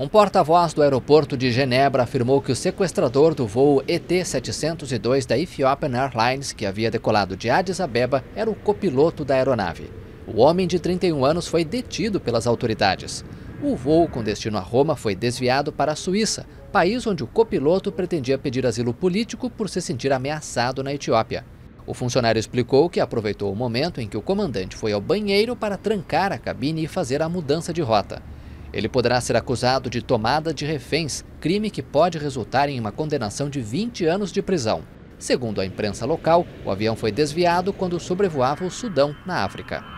Um porta-voz do aeroporto de Genebra afirmou que o sequestrador do voo ET-702 da Ethiopian Airlines, que havia decolado de Addis Abeba, era o copiloto da aeronave. O homem de 31 anos foi detido pelas autoridades. O voo com destino a Roma foi desviado para a Suíça, país onde o copiloto pretendia pedir asilo político por se sentir ameaçado na Etiópia. O funcionário explicou que aproveitou o momento em que o comandante foi ao banheiro para trancar a cabine e fazer a mudança de rota. Ele poderá ser acusado de tomada de reféns, crime que pode resultar em uma condenação de 20 anos de prisão. Segundo a imprensa local, o avião foi desviado quando sobrevoava o Sudão, na África.